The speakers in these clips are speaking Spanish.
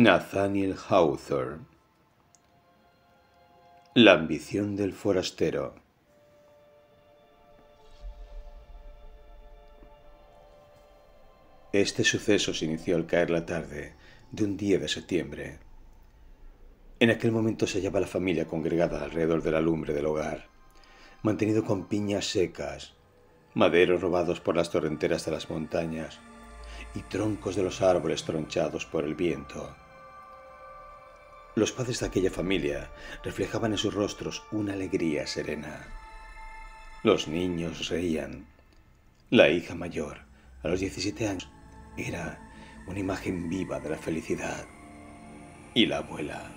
Nathaniel Hawthorne La ambición del forastero Este suceso se inició al caer la tarde de un día de septiembre. En aquel momento se hallaba la familia congregada alrededor de la lumbre del hogar, mantenido con piñas secas, maderos robados por las torrenteras de las montañas y troncos de los árboles tronchados por el viento los padres de aquella familia reflejaban en sus rostros una alegría serena. Los niños reían. La hija mayor, a los 17 años, era una imagen viva de la felicidad. Y la abuela,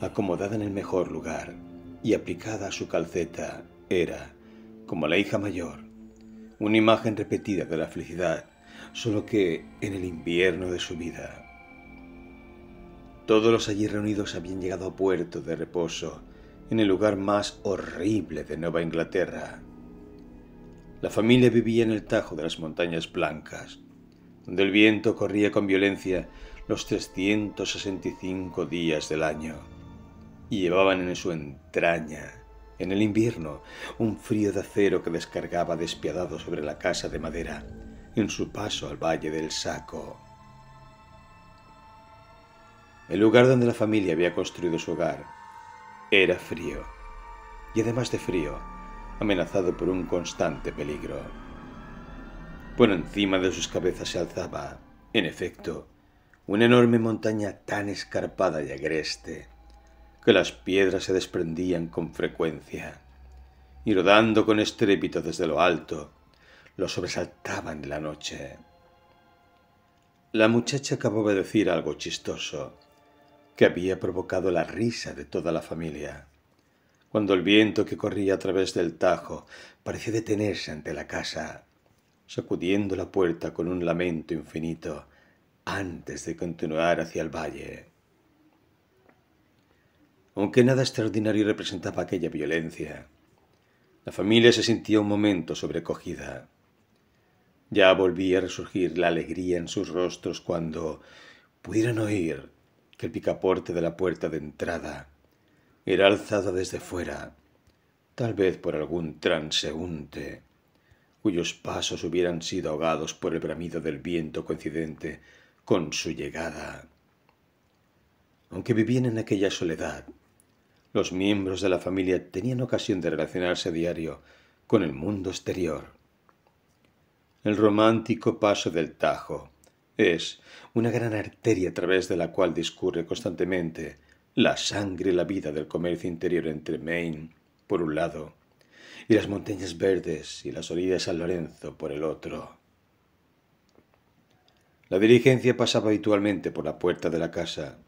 acomodada en el mejor lugar y aplicada a su calceta, era, como la hija mayor, una imagen repetida de la felicidad, solo que en el invierno de su vida todos los allí reunidos habían llegado a puerto de reposo, en el lugar más horrible de Nueva Inglaterra. La familia vivía en el tajo de las montañas blancas, donde el viento corría con violencia los 365 días del año, y llevaban en su entraña, en el invierno, un frío de acero que descargaba despiadado sobre la casa de madera en su paso al valle del Saco. El lugar donde la familia había construido su hogar era frío, y además de frío, amenazado por un constante peligro. Por encima de sus cabezas se alzaba, en efecto, una enorme montaña tan escarpada y agreste que las piedras se desprendían con frecuencia, y rodando con estrépito desde lo alto, lo sobresaltaban en la noche. La muchacha acababa de decir algo chistoso, que había provocado la risa de toda la familia. Cuando el viento que corría a través del tajo parecía detenerse ante la casa, sacudiendo la puerta con un lamento infinito antes de continuar hacia el valle. Aunque nada extraordinario representaba aquella violencia, la familia se sintió un momento sobrecogida. Ya volvía a resurgir la alegría en sus rostros cuando pudieron oír que el picaporte de la puerta de entrada era alzada desde fuera, tal vez por algún transeúnte, cuyos pasos hubieran sido ahogados por el bramido del viento coincidente con su llegada. Aunque vivían en aquella soledad, los miembros de la familia tenían ocasión de relacionarse a diario con el mundo exterior. El romántico paso del Tajo, es una gran arteria a través de la cual discurre constantemente la sangre y la vida del comercio interior entre Maine, por un lado, y las montañas verdes y las orillas de San Lorenzo, por el otro. La diligencia pasaba habitualmente por la puerta de la casa,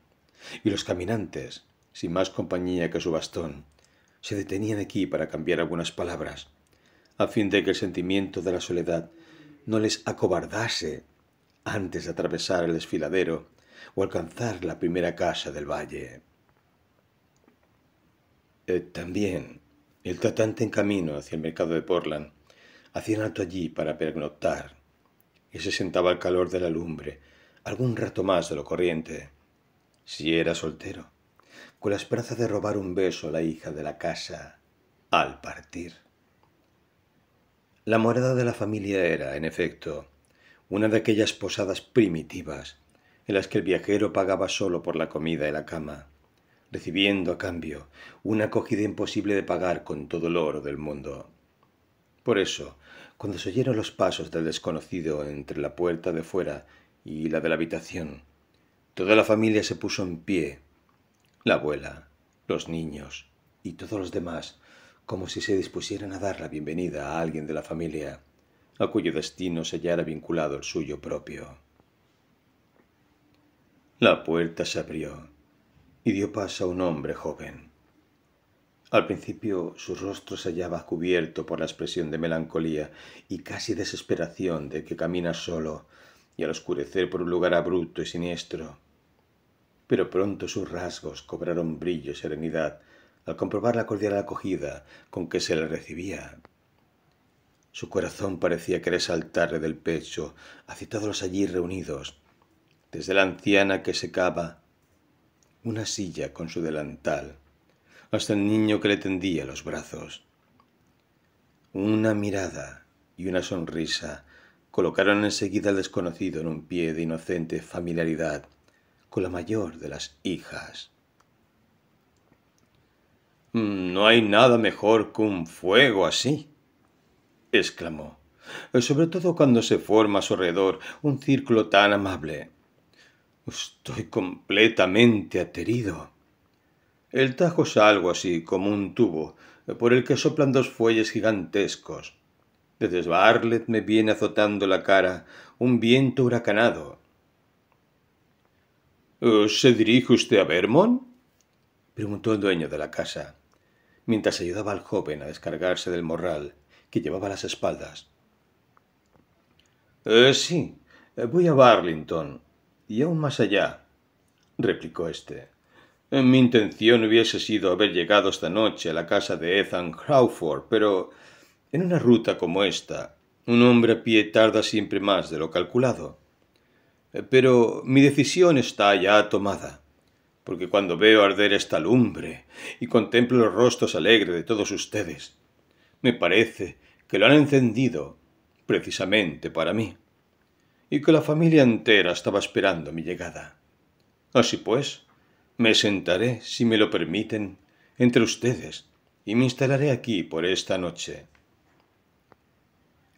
y los caminantes, sin más compañía que su bastón, se detenían aquí para cambiar algunas palabras, a fin de que el sentimiento de la soledad no les acobardase antes de atravesar el desfiladero o alcanzar la primera casa del valle. Eh, también, el tratante en camino hacia el mercado de Portland hacía alto allí para pernoctar y se sentaba al calor de la lumbre algún rato más de lo corriente, si era soltero, con la esperanza de robar un beso a la hija de la casa al partir. La morada de la familia era, en efecto, una de aquellas posadas primitivas en las que el viajero pagaba solo por la comida y la cama, recibiendo a cambio una acogida imposible de pagar con todo el oro del mundo. Por eso, cuando se oyeron los pasos del desconocido entre la puerta de fuera y la de la habitación, toda la familia se puso en pie, la abuela, los niños y todos los demás, como si se dispusieran a dar la bienvenida a alguien de la familia a cuyo destino se hallara vinculado el suyo propio. La puerta se abrió y dio paso a un hombre joven. Al principio su rostro se hallaba cubierto por la expresión de melancolía y casi desesperación de que camina solo y al oscurecer por un lugar abrupto y siniestro. Pero pronto sus rasgos cobraron brillo y serenidad al comprobar la cordial acogida con que se le recibía su corazón parecía querer saltarle del pecho, los allí reunidos, desde la anciana que secaba una silla con su delantal, hasta el niño que le tendía los brazos. Una mirada y una sonrisa colocaron enseguida al desconocido en un pie de inocente familiaridad con la mayor de las hijas. No hay nada mejor que un fuego así, exclamó, eh, sobre todo cuando se forma a su alrededor un círculo tan amable. Estoy completamente aterido. El tajo es algo así como un tubo eh, por el que soplan dos fuelles gigantescos. Desde Barlet me viene azotando la cara un viento huracanado. Eh, ¿Se dirige usted a Vermont? preguntó el dueño de la casa, mientras ayudaba al joven a descargarse del morral que llevaba las espaldas. Eh, sí, eh, voy a Barlington y aún más allá, replicó éste. Eh, mi intención hubiese sido haber llegado esta noche a la casa de Ethan Crawford, pero en una ruta como esta, un hombre a pie tarda siempre más de lo calculado. Pero mi decisión está ya tomada, porque cuando veo arder esta lumbre y contemplo los rostros alegres de todos ustedes, me parece que lo han encendido precisamente para mí, y que la familia entera estaba esperando mi llegada. Así pues, me sentaré, si me lo permiten, entre ustedes y me instalaré aquí por esta noche.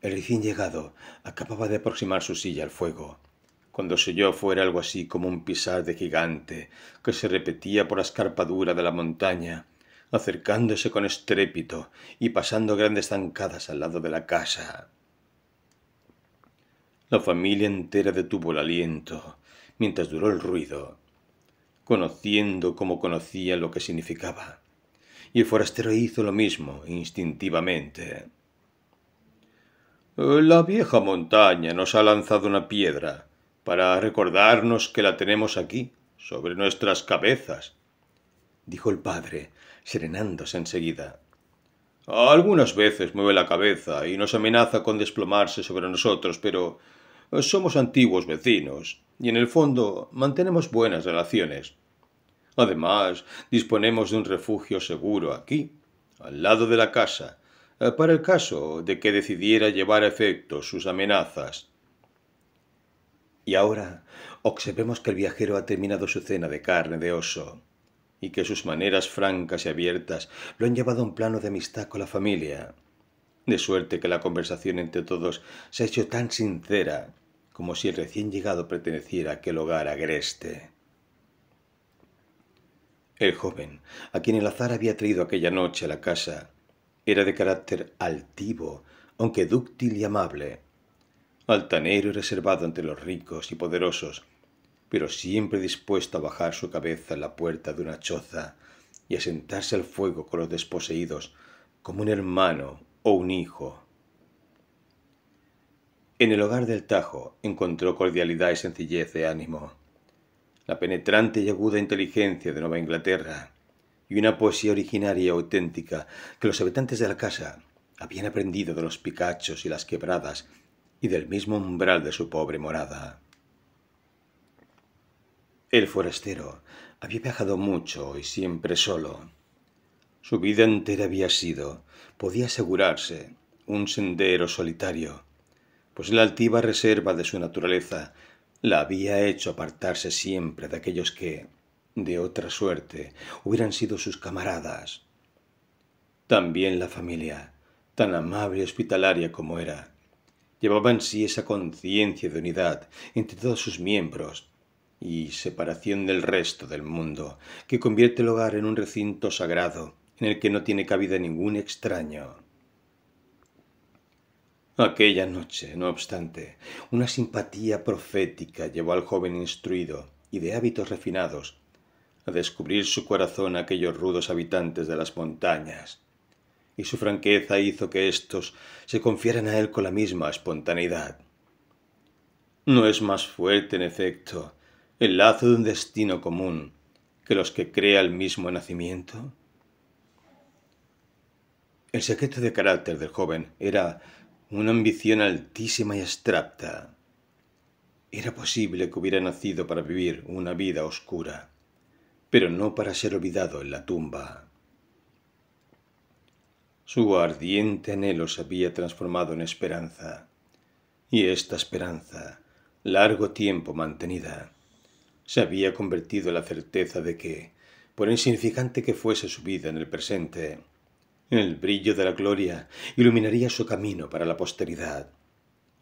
El recién llegado acababa de aproximar su silla al fuego, cuando se oyó fuera algo así como un pisar de gigante que se repetía por la escarpadura de la montaña acercándose con estrépito y pasando grandes zancadas al lado de la casa. La familia entera detuvo el aliento mientras duró el ruido, conociendo como conocía lo que significaba. Y el forastero hizo lo mismo instintivamente. La vieja montaña nos ha lanzado una piedra para recordarnos que la tenemos aquí, sobre nuestras cabezas, dijo el padre, serenándose enseguida. Algunas veces mueve la cabeza y nos amenaza con desplomarse sobre nosotros, pero somos antiguos vecinos y en el fondo mantenemos buenas relaciones. Además, disponemos de un refugio seguro aquí, al lado de la casa, eh, para el caso de que decidiera llevar a efecto sus amenazas. Y ahora observemos que el viajero ha terminado su cena de carne de oso y que sus maneras francas y abiertas lo han llevado a un plano de amistad con la familia. De suerte que la conversación entre todos se ha hecho tan sincera como si el recién llegado perteneciera a aquel hogar agreste. El joven, a quien el azar había traído aquella noche a la casa, era de carácter altivo, aunque dúctil y amable, altanero y reservado entre los ricos y poderosos, pero siempre dispuesto a bajar su cabeza en la puerta de una choza y a sentarse al fuego con los desposeídos como un hermano o un hijo. En el hogar del Tajo encontró cordialidad y sencillez de ánimo, la penetrante y aguda inteligencia de Nueva Inglaterra y una poesía originaria y auténtica que los habitantes de la casa habían aprendido de los picachos y las quebradas y del mismo umbral de su pobre morada. El forastero había viajado mucho y siempre solo. Su vida entera había sido, podía asegurarse, un sendero solitario, pues la altiva reserva de su naturaleza la había hecho apartarse siempre de aquellos que, de otra suerte, hubieran sido sus camaradas. También la familia, tan amable y hospitalaria como era, llevaba en sí esa conciencia de unidad entre todos sus miembros, y separación del resto del mundo, que convierte el hogar en un recinto sagrado, en el que no tiene cabida ningún extraño. Aquella noche, no obstante, una simpatía profética llevó al joven instruido y de hábitos refinados a descubrir su corazón a aquellos rudos habitantes de las montañas, y su franqueza hizo que éstos se confiaran a él con la misma espontaneidad. No es más fuerte, en efecto, el lazo de un destino común que los que crea el mismo nacimiento? El secreto de carácter del joven era una ambición altísima y abstracta. Era posible que hubiera nacido para vivir una vida oscura, pero no para ser olvidado en la tumba. Su ardiente anhelo se había transformado en esperanza, y esta esperanza, largo tiempo mantenida, se había convertido en la certeza de que, por insignificante que fuese su vida en el presente, el brillo de la gloria iluminaría su camino para la posteridad,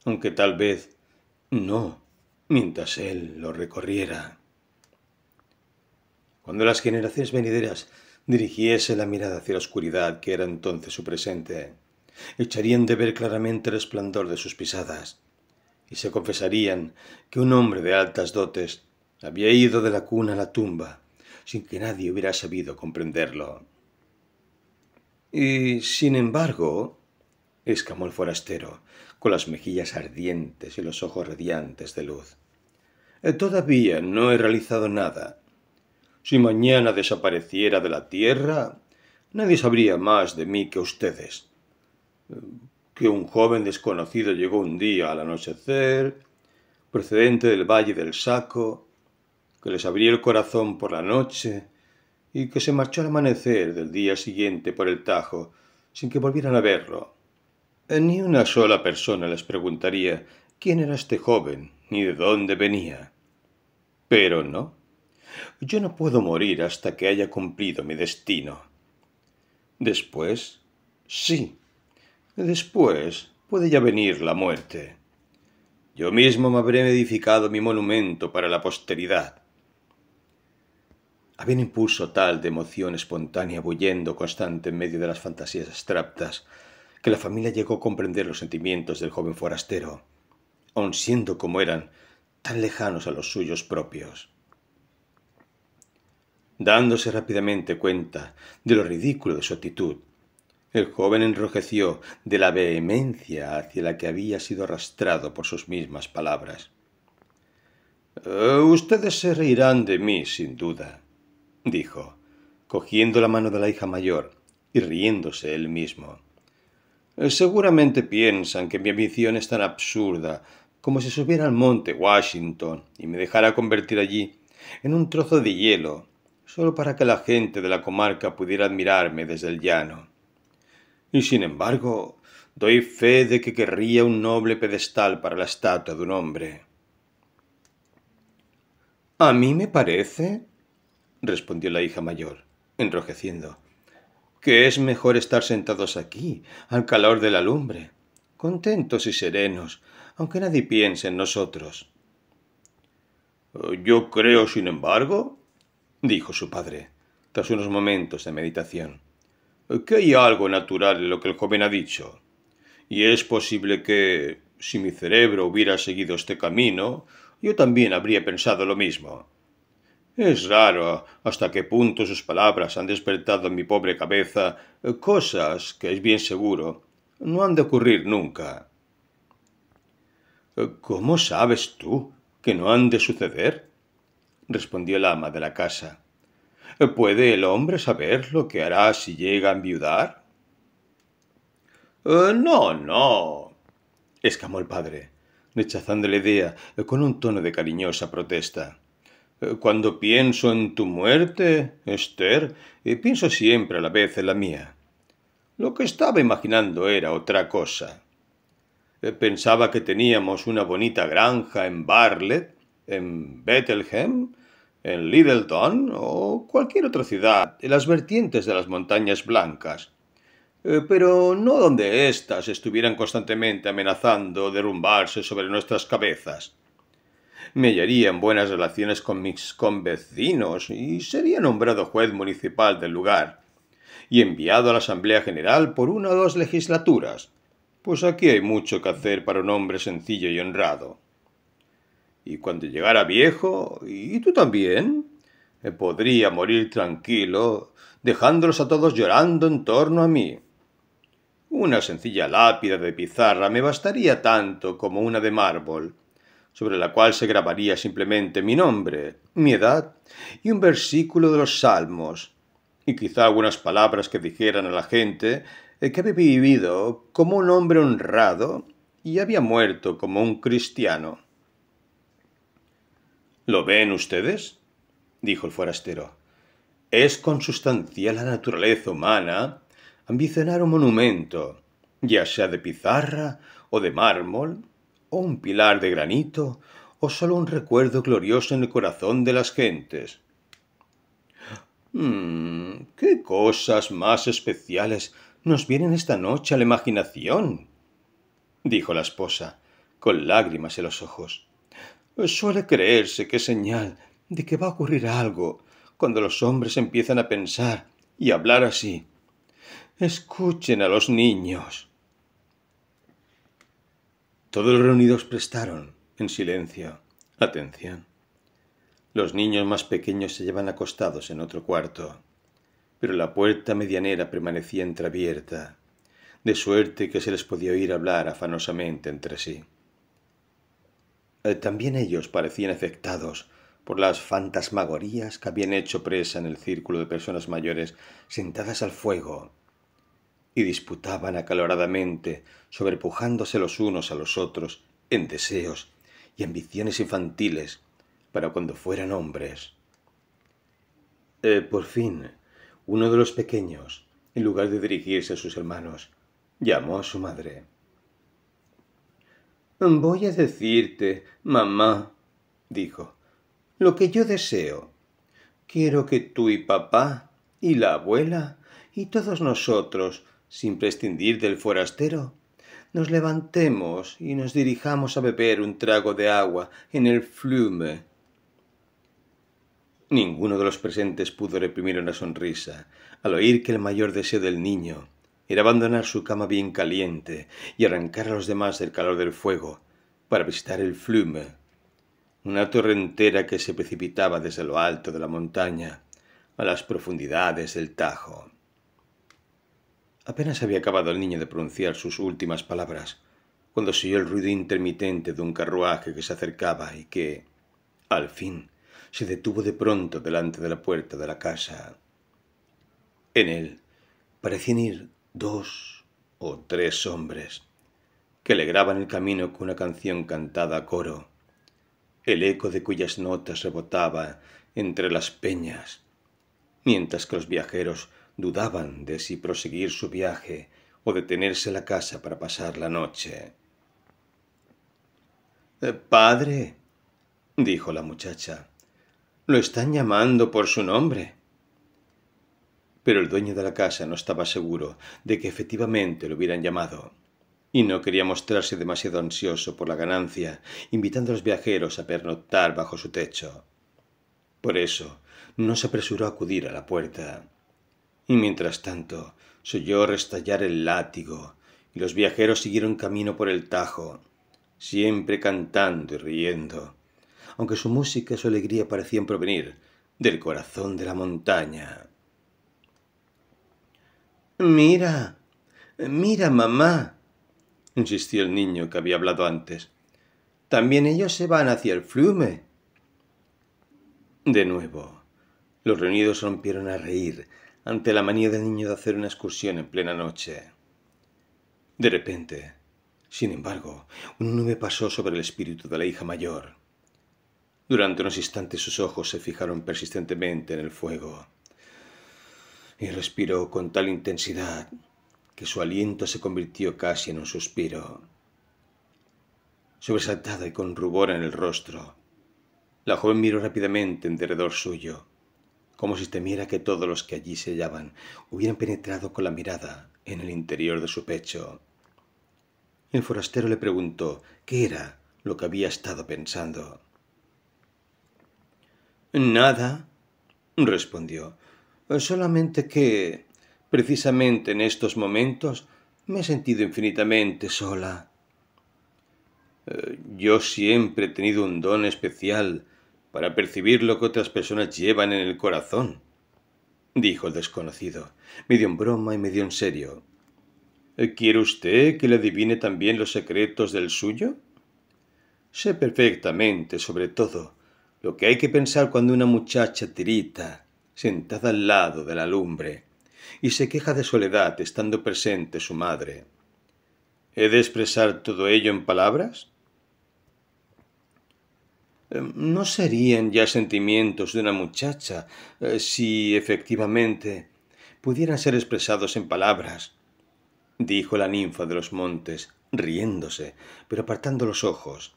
aunque tal vez no, mientras él lo recorriera. Cuando las generaciones venideras dirigiese la mirada hacia la oscuridad que era entonces su presente, echarían de ver claramente el resplandor de sus pisadas, y se confesarían que un hombre de altas dotes había ido de la cuna a la tumba, sin que nadie hubiera sabido comprenderlo. Y, sin embargo, exclamó el forastero, con las mejillas ardientes y los ojos radiantes de luz. Eh, todavía no he realizado nada. Si mañana desapareciera de la tierra, nadie sabría más de mí que ustedes. Que un joven desconocido llegó un día al anochecer, procedente del Valle del Saco, que les abrió el corazón por la noche y que se marchó al amanecer del día siguiente por el Tajo, sin que volvieran a verlo. Eh, ni una sola persona les preguntaría quién era este joven ni de dónde venía. Pero no. Yo no puedo morir hasta que haya cumplido mi destino. Después, sí. Después puede ya venir la muerte. Yo mismo me habré edificado mi monumento para la posteridad. Había un impulso tal de emoción espontánea bullendo constante en medio de las fantasías abstractas que la familia llegó a comprender los sentimientos del joven forastero, aun siendo como eran tan lejanos a los suyos propios. Dándose rápidamente cuenta de lo ridículo de su actitud, el joven enrojeció de la vehemencia hacia la que había sido arrastrado por sus mismas palabras. Eh, ustedes se reirán de mí, sin duda, dijo, cogiendo la mano de la hija mayor y riéndose él mismo. Eh, seguramente piensan que mi ambición es tan absurda como si subiera al monte Washington y me dejara convertir allí en un trozo de hielo, solo para que la gente de la comarca pudiera admirarme desde el llano. Y sin embargo, doy fe de que querría un noble pedestal para la estatua de un hombre. A mí me parece, respondió la hija mayor, enrojeciendo, que es mejor estar sentados aquí, al calor de la lumbre, contentos y serenos, aunque nadie piense en nosotros. Yo creo, sin embargo, dijo su padre, tras unos momentos de meditación, que hay algo natural en lo que el joven ha dicho. Y es posible que, si mi cerebro hubiera seguido este camino, yo también habría pensado lo mismo. Es raro hasta qué punto sus palabras han despertado en mi pobre cabeza eh, cosas que es bien seguro no han de ocurrir nunca. Eh, ¿Cómo sabes tú que no han de suceder? respondió el ama de la casa. Eh, ¿Puede el hombre saber lo que hará si llega a enviudar? no, no, exclamó el padre, rechazando la idea con un tono de cariñosa protesta. Eh, cuando pienso en tu muerte, Esther, pienso siempre a la vez en la mía. Lo que estaba imaginando era otra cosa. Eh, pensaba que teníamos una bonita granja en Barlet, en Bethlehem, en Littleton o cualquier otra ciudad, en las vertientes de las montañas blancas, eh, pero no donde éstas estuvieran constantemente amenazando derrumbarse sobre nuestras cabezas me hallaría en buenas relaciones con mis convecinos y sería nombrado juez municipal del lugar y enviado a la Asamblea General por una o dos legislaturas, pues aquí hay mucho que hacer para un hombre sencillo y honrado. Y cuando llegara viejo, y tú también, podría morir tranquilo, dejándolos a todos llorando en torno a mí. Una sencilla lápida de pizarra me bastaría tanto como una de mármol, sobre la cual se grabaría simplemente mi nombre, mi edad y un versículo de los Salmos, y quizá algunas palabras que dijeran a la gente eh, que había vivido como un hombre honrado y había muerto como un cristiano. ¿Lo ven ustedes? dijo el forastero. Es consustancial a la naturaleza humana ambicionar un monumento, ya sea de pizarra o de mármol, o un pilar de granito, o solo un recuerdo glorioso en el corazón de las gentes. Hmm, ¿Qué cosas más especiales nos vienen esta noche a la imaginación? dijo la esposa, con lágrimas en los ojos. Suele creerse que es señal de que va a ocurrir algo cuando los hombres empiezan a pensar y hablar así. Escuchen a los niños. Todos los reunidos prestaron, en silencio, atención. Los niños más pequeños se llevan acostados en otro cuarto, pero la puerta medianera permanecía entreabierta, de suerte que se les podía oír hablar afanosamente entre sí. Eh, también ellos parecían afectados por las fantasmagorías que habían hecho presa en el círculo de personas mayores sentadas al fuego y disputaban acaloradamente, sobrepujándose los unos a los otros en deseos y ambiciones infantiles para cuando fueran hombres. Eh, por fin, uno de los pequeños, en lugar de dirigirse a sus hermanos, llamó a su madre. Voy a decirte, mamá, dijo, lo que yo deseo. Quiero que tú y papá y la abuela y todos nosotros sin prescindir del forastero, nos levantemos y nos dirijamos a beber un trago de agua en el flume. Ninguno de los presentes pudo reprimir una sonrisa al oír que el mayor deseo del niño era abandonar su cama bien caliente y arrancar a los demás del calor del fuego para visitar el flume, una torrentera que se precipitaba desde lo alto de la montaña a las profundidades del Tajo. Apenas había acabado el niño de pronunciar sus últimas palabras, cuando se oyó el ruido intermitente de un carruaje que se acercaba y que, al fin, se detuvo de pronto delante de la puerta de la casa. En él parecían ir dos o tres hombres que alegraban el camino con una canción cantada a coro, el eco de cuyas notas rebotaba entre las peñas, mientras que los viajeros Dudaban de si proseguir su viaje o detenerse a la casa para pasar la noche. Eh, padre, dijo la muchacha, lo están llamando por su nombre. Pero el dueño de la casa no estaba seguro de que efectivamente lo hubieran llamado, y no quería mostrarse demasiado ansioso por la ganancia, invitando a los viajeros a pernoctar bajo su techo. Por eso, no se apresuró a acudir a la puerta y mientras tanto se oyó restallar el látigo, y los viajeros siguieron camino por el Tajo, siempre cantando y riendo, aunque su música y su alegría parecían provenir del corazón de la montaña. Mira, mira, mamá, insistió el niño que había hablado antes. También ellos se van hacia el flume. De nuevo, los reunidos rompieron a reír, ante la manía del niño de hacer una excursión en plena noche. De repente, sin embargo, una nube pasó sobre el espíritu de la hija mayor. Durante unos instantes sus ojos se fijaron persistentemente en el fuego y respiró con tal intensidad que su aliento se convirtió casi en un suspiro. Sobresaltada y con rubor en el rostro, la joven miró rápidamente en derredor suyo como si temiera que todos los que allí se hallaban hubieran penetrado con la mirada en el interior de su pecho. El forastero le preguntó qué era lo que había estado pensando. Nada, respondió, solamente que precisamente en estos momentos me he sentido infinitamente sola. Eh, yo siempre he tenido un don especial para percibir lo que otras personas llevan en el corazón, dijo el desconocido, medio en broma y medio en serio. ¿Quiere usted que le adivine también los secretos del suyo? Sé perfectamente, sobre todo, lo que hay que pensar cuando una muchacha tirita, sentada al lado de la lumbre, y se queja de soledad estando presente su madre. ¿He de expresar todo ello en palabras? Em, no serían ya sentimientos de una muchacha eh, si efectivamente pudieran ser expresados en palabras, dijo la ninfa de los montes, riéndose, pero apartando los ojos.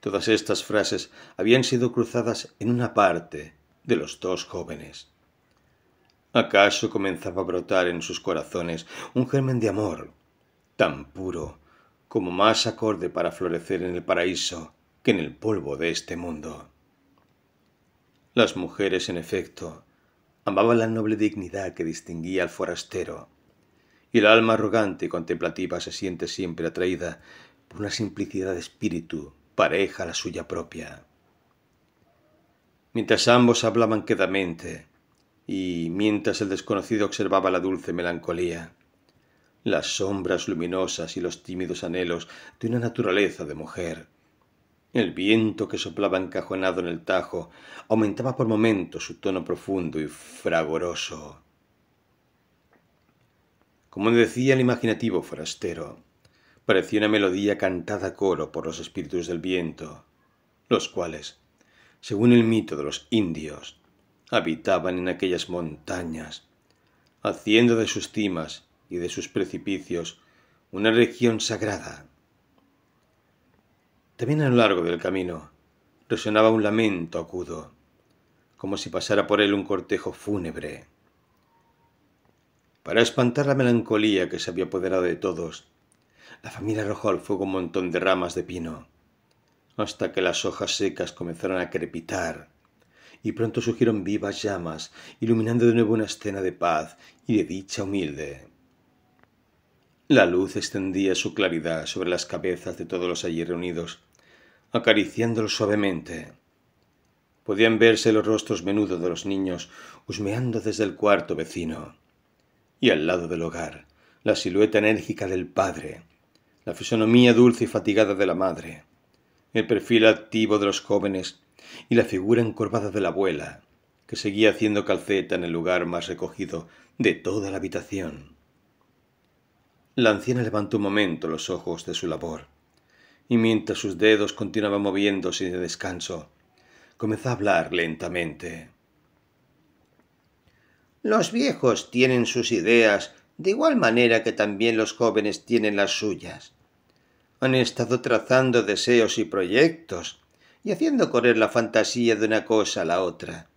Todas estas frases habían sido cruzadas en una parte de los dos jóvenes. ¿Acaso comenzaba a brotar en sus corazones un germen de amor, tan puro como más acorde para florecer en el paraíso? que en el polvo de este mundo. Las mujeres, en efecto, amaban la noble dignidad que distinguía al forastero, y el alma arrogante y contemplativa se siente siempre atraída por una simplicidad de espíritu pareja a la suya propia. Mientras ambos hablaban quedamente, y mientras el desconocido observaba la dulce melancolía, las sombras luminosas y los tímidos anhelos de una naturaleza de mujer, el viento que soplaba encajonado en el tajo aumentaba por momentos su tono profundo y fragoroso. Como decía el imaginativo forastero, parecía una melodía cantada a coro por los espíritus del viento, los cuales, según el mito de los indios, habitaban en aquellas montañas, haciendo de sus cimas y de sus precipicios una región sagrada también a lo largo del camino resonaba un lamento acudo, como si pasara por él un cortejo fúnebre. Para espantar la melancolía que se había apoderado de todos, la familia arrojó al fuego un montón de ramas de pino, hasta que las hojas secas comenzaron a crepitar, y pronto surgieron vivas llamas, iluminando de nuevo una escena de paz y de dicha humilde. La luz extendía su claridad sobre las cabezas de todos los allí reunidos, acariciándolo suavemente. Podían verse los rostros menudos de los niños husmeando desde el cuarto vecino. Y al lado del hogar, la silueta enérgica del padre, la fisonomía dulce y fatigada de la madre, el perfil activo de los jóvenes y la figura encorvada de la abuela, que seguía haciendo calceta en el lugar más recogido de toda la habitación. La anciana levantó un momento los ojos de su labor y mientras sus dedos continuaban moviéndose de descanso, comenzó a hablar lentamente. Los viejos tienen sus ideas de igual manera que también los jóvenes tienen las suyas. Han estado trazando deseos y proyectos y haciendo correr la fantasía de una cosa a la otra,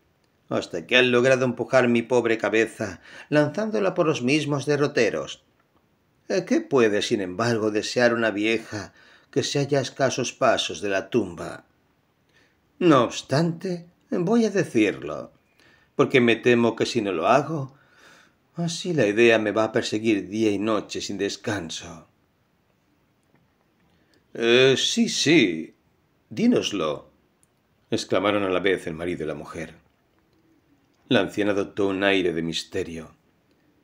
hasta que han logrado empujar mi pobre cabeza, lanzándola por los mismos derroteros. ¿Qué puede, sin embargo, desear una vieja que se halla escasos pasos de la tumba. No obstante, voy a decirlo, porque me temo que si no lo hago, así la idea me va a perseguir día y noche sin descanso. Eh, sí, sí, dínoslo, exclamaron a la vez el marido y la mujer. La anciana adoptó un aire de misterio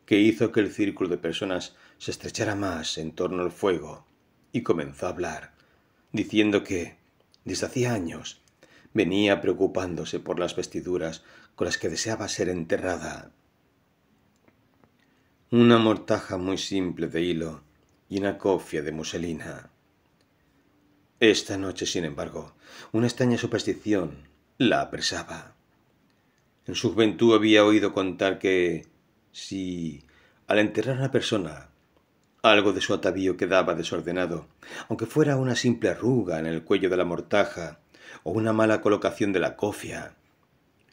que hizo que el círculo de personas se estrechara más en torno al fuego y comenzó a hablar, diciendo que, desde hacía años, venía preocupándose por las vestiduras con las que deseaba ser enterrada. Una mortaja muy simple de hilo y una cofia de muselina. Esta noche, sin embargo, una extraña superstición la apresaba. En su juventud había oído contar que si al enterrar a una persona algo de su atavío quedaba desordenado, aunque fuera una simple arruga en el cuello de la mortaja o una mala colocación de la cofia.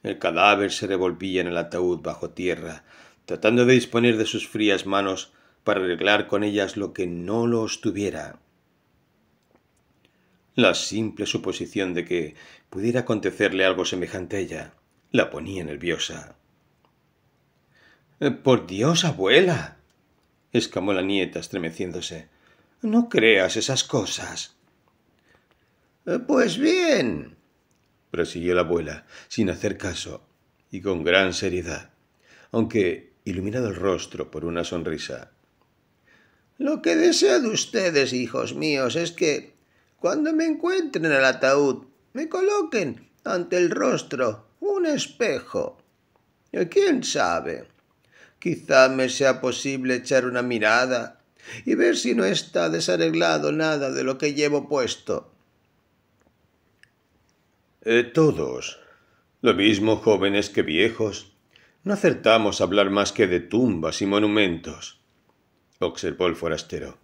El cadáver se revolvía en el ataúd bajo tierra, tratando de disponer de sus frías manos para arreglar con ellas lo que no lo tuviera. La simple suposición de que pudiera acontecerle algo semejante a ella la ponía nerviosa. Eh, por Dios, abuela, exclamó la nieta estremeciéndose. No creas esas cosas. Eh, pues bien, prosiguió la abuela, sin hacer caso, y con gran seriedad, aunque iluminado el rostro por una sonrisa. Lo que deseo de ustedes, hijos míos, es que, cuando me encuentren en el ataúd, me coloquen ante el rostro un espejo. Eh, ¿Quién sabe? Quizá me sea posible echar una mirada y ver si no está desarreglado nada de lo que llevo puesto. Eh, todos, lo mismo jóvenes que viejos, no acertamos a hablar más que de tumbas y monumentos, observó el forastero.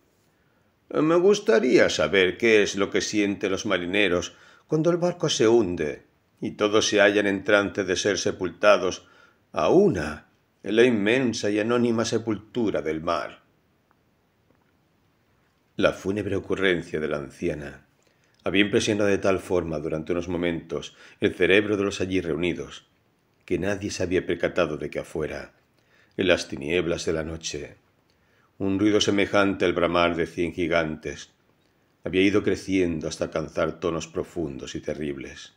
Me gustaría saber qué es lo que sienten los marineros cuando el barco se hunde y todos se hallan en trance de ser sepultados a una en la inmensa y anónima sepultura del mar. La fúnebre ocurrencia de la anciana había impresionado de tal forma durante unos momentos el cerebro de los allí reunidos, que nadie se había percatado de que afuera, en las tinieblas de la noche, un ruido semejante al bramar de cien gigantes había ido creciendo hasta alcanzar tonos profundos y terribles.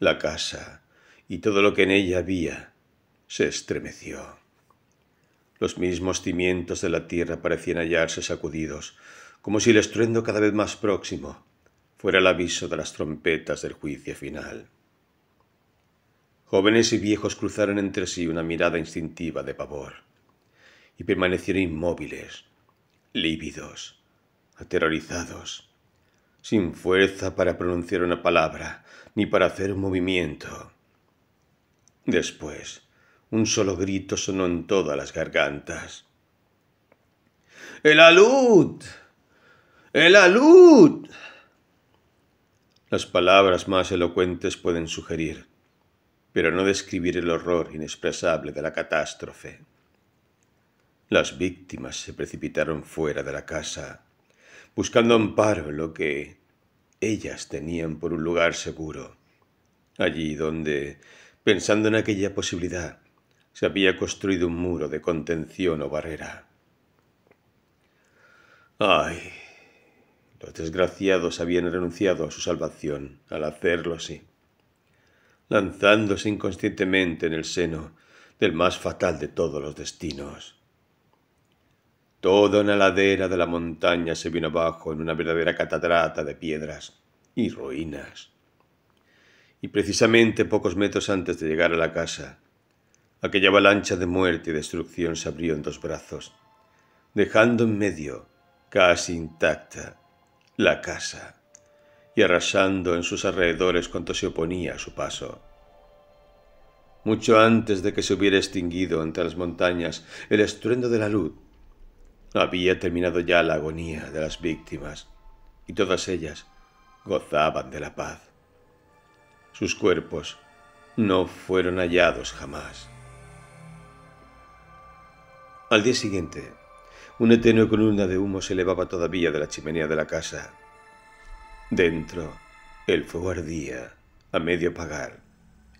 La casa y todo lo que en ella había se estremeció. Los mismos cimientos de la tierra parecían hallarse sacudidos, como si el estruendo cada vez más próximo fuera el aviso de las trompetas del juicio final. Jóvenes y viejos cruzaron entre sí una mirada instintiva de pavor y permanecieron inmóviles, lívidos, aterrorizados, sin fuerza para pronunciar una palabra ni para hacer un movimiento. Después, un solo grito sonó en todas las gargantas. ¡El alud! ¡El alud! Las palabras más elocuentes pueden sugerir, pero no describir el horror inexpresable de la catástrofe. Las víctimas se precipitaron fuera de la casa, buscando amparo en lo que ellas tenían por un lugar seguro, allí donde, pensando en aquella posibilidad, se había construido un muro de contención o barrera. ¡Ay! Los desgraciados habían renunciado a su salvación al hacerlo así, lanzándose inconscientemente en el seno del más fatal de todos los destinos. Toda una ladera de la montaña se vino abajo en una verdadera catarata de piedras y ruinas. Y precisamente pocos metros antes de llegar a la casa, Aquella avalancha de muerte y destrucción se abrió en dos brazos, dejando en medio, casi intacta, la casa y arrasando en sus alrededores cuanto se oponía a su paso. Mucho antes de que se hubiera extinguido entre las montañas el estruendo de la luz, había terminado ya la agonía de las víctimas y todas ellas gozaban de la paz. Sus cuerpos no fueron hallados jamás. Al día siguiente, una tenue columna de humo se elevaba todavía de la chimenea de la casa. Dentro, el fuego ardía, a medio apagar,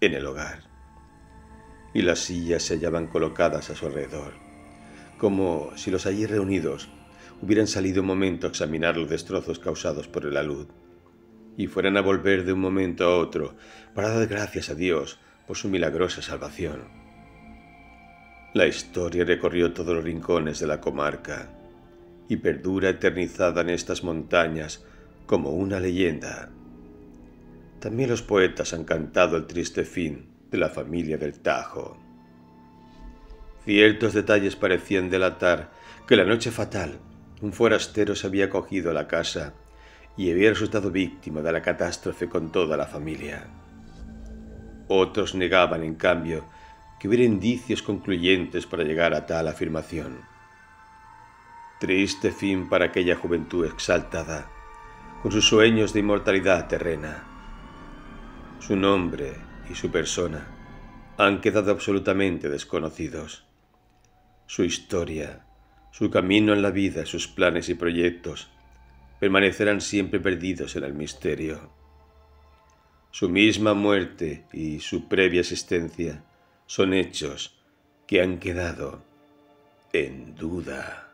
en el hogar. Y las sillas se hallaban colocadas a su alrededor, como si los allí reunidos hubieran salido un momento a examinar los destrozos causados por el alud, y fueran a volver de un momento a otro para dar gracias a Dios por su milagrosa salvación. La historia recorrió todos los rincones de la comarca y perdura eternizada en estas montañas como una leyenda. También los poetas han cantado el triste fin de la familia del Tajo. Ciertos detalles parecían delatar que la noche fatal un forastero se había cogido a la casa y había resultado víctima de la catástrofe con toda la familia. Otros negaban, en cambio, que ver indicios concluyentes para llegar a tal afirmación. Triste fin para aquella juventud exaltada, con sus sueños de inmortalidad terrena. Su nombre y su persona han quedado absolutamente desconocidos. Su historia, su camino en la vida, sus planes y proyectos permanecerán siempre perdidos en el misterio. Su misma muerte y su previa existencia son hechos que han quedado en duda.